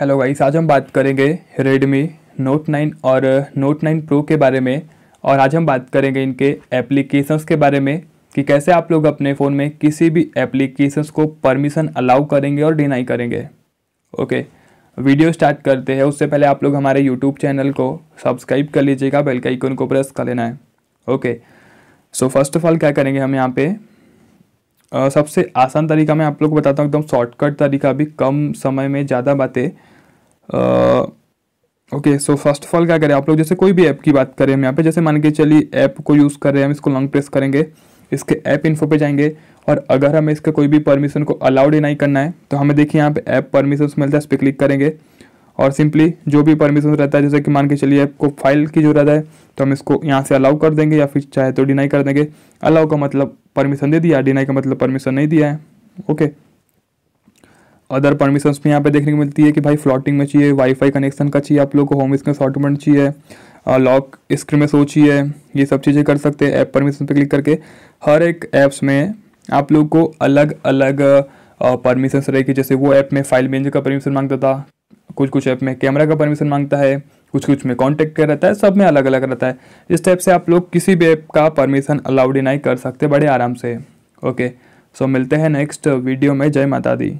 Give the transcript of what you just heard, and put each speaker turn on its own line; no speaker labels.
hello guys आज हम बात करेंगे रेडमी नोट 9 और नोट 9 प्रो के बारे में और आज हम बात करेंगे इनके एप्लीकेशंस के बारे में कि कैसे आप लोग अपने फ़ोन में किसी भी एप्लीकेशंस को परमिशन अलाउ करेंगे और डिनाई करेंगे ओके वीडियो स्टार्ट करते हैं उससे पहले आप लोग हमारे यूट्यूब चैनल को सब्सक्राइब कर लीजिएगा बेल का आइकन को प्रेस कर लेना है okay so first of all क्या करेंगे हम यहाँ पर सबसे आसान तरीका मैं आप लोग को बताता हूँ एकदम शॉर्टकट तरीका भी कम समय में ज़्यादा बातें okay so first of all क्या करें आप लोग जैसे कोई भी ऐप की बात करें हम यहाँ पे जैसे मान के चलिए ऐप को यूज़ कर रहे हैं हम इसको लॉन्ग प्रेस करेंगे इसके ऐप इन्फो पे जाएंगे और अगर हमें इसका कोई भी परमिशन को अलाउड ही नहीं करना है तो हमें देखिए यहाँ पे ऐप परमिशन मिलता है इस पर क्लिक करेंगे और सिंपली जो भी परमिशन रहता है जैसे कि मान के चलिए आपको फाइल की जो रहता है तो हम इसको यहाँ से अलाउ कर देंगे या फिर चाहे तो डिनाई कर देंगे अलाउ का मतलब परमिशन दे दिया डिनाई का मतलब परमिशन नहीं दिया है ओके अदर परमिशन भी यहाँ पे देखने को मिलती है कि भाई फ्लॉटिंग में चाहिए वाईफाई कनेक्शन का चाहिए आप लोग को होम स्क्रीन शॉर्टमेंट चाहिए लॉक स्क्रीन में शो चाहिए ये सब चीज़ें कर सकते हैं ऐप परमिशन पे क्लिक करके हर एक ऐप्स में आप लोग को अलग अलग परमिशन रहेगी जैसे वो ऐप में फाइल मैनेजर का परमिशन मांगता था कुछ कुछ ऐप में कैमरा का परमिशन मांगता है कुछ कुछ में कॉन्टैक्ट कर रहता है सब में अलग अलग रहता है इस टाइप से आप लोग किसी भी ऐप का परमिशन अलाउड नहीं कर सकते बड़े आराम से ओके सो मिलते हैं नेक्स्ट वीडियो में जय माता दी